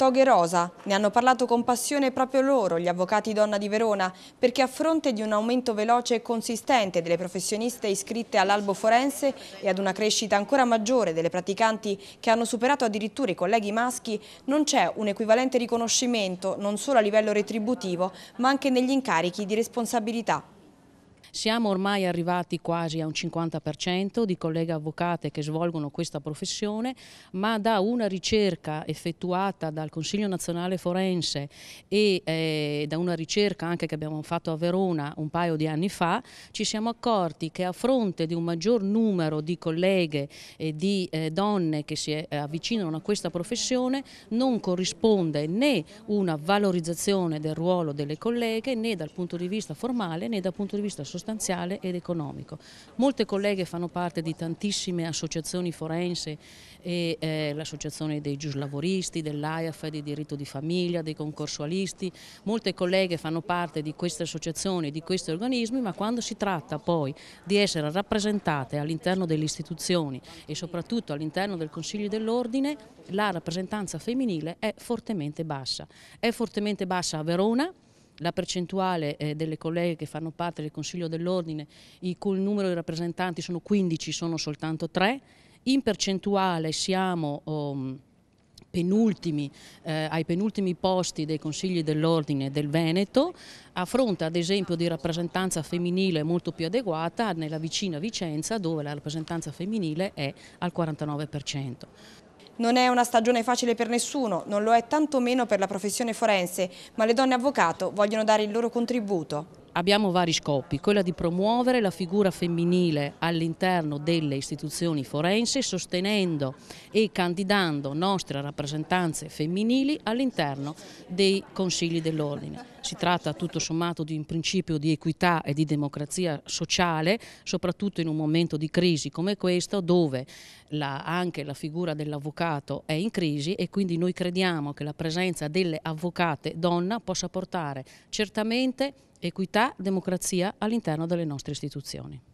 Toghe Rosa. Ne hanno parlato con passione proprio loro, gli avvocati donna di Verona, perché a fronte di un aumento veloce e consistente delle professioniste iscritte all'albo forense e ad una crescita ancora maggiore delle praticanti che hanno superato addirittura i colleghi maschi, non c'è un equivalente riconoscimento non solo a livello retributivo ma anche negli incarichi di responsabilità. Siamo ormai arrivati quasi a un 50% di colleghe avvocate che svolgono questa professione, ma da una ricerca effettuata dal Consiglio Nazionale Forense e eh, da una ricerca anche che abbiamo fatto a Verona un paio di anni fa, ci siamo accorti che a fronte di un maggior numero di colleghe e di eh, donne che si eh, avvicinano a questa professione non corrisponde né una valorizzazione del ruolo delle colleghe né dal punto di vista formale né dal punto di vista sostanziale sostanziale ed economico. Molte colleghe fanno parte di tantissime associazioni forense, eh, l'associazione dei giuslavoristi, dell'AIAF, di diritto di famiglia, dei concorsualisti, molte colleghe fanno parte di queste associazioni, e di questi organismi, ma quando si tratta poi di essere rappresentate all'interno delle istituzioni e soprattutto all'interno del Consiglio dell'Ordine, la rappresentanza femminile è fortemente bassa. È fortemente bassa a Verona, la percentuale eh, delle colleghe che fanno parte del Consiglio dell'Ordine, il cui numero di rappresentanti sono 15, sono soltanto 3, in percentuale siamo... Um, Penultimi, eh, ai penultimi posti dei consigli dell'ordine del Veneto, a fronte ad esempio di rappresentanza femminile molto più adeguata nella vicina Vicenza dove la rappresentanza femminile è al 49%. Non è una stagione facile per nessuno, non lo è tanto meno per la professione forense, ma le donne avvocato vogliono dare il loro contributo abbiamo vari scopi, quella di promuovere la figura femminile all'interno delle istituzioni forense sostenendo e candidando nostre rappresentanze femminili all'interno dei consigli dell'ordine. Si tratta tutto sommato di un principio di equità e di democrazia sociale, soprattutto in un momento di crisi come questo dove la, anche la figura dell'avvocato è in crisi e quindi noi crediamo che la presenza delle avvocate donna possa portare certamente equità, democrazia all'interno delle nostre istituzioni.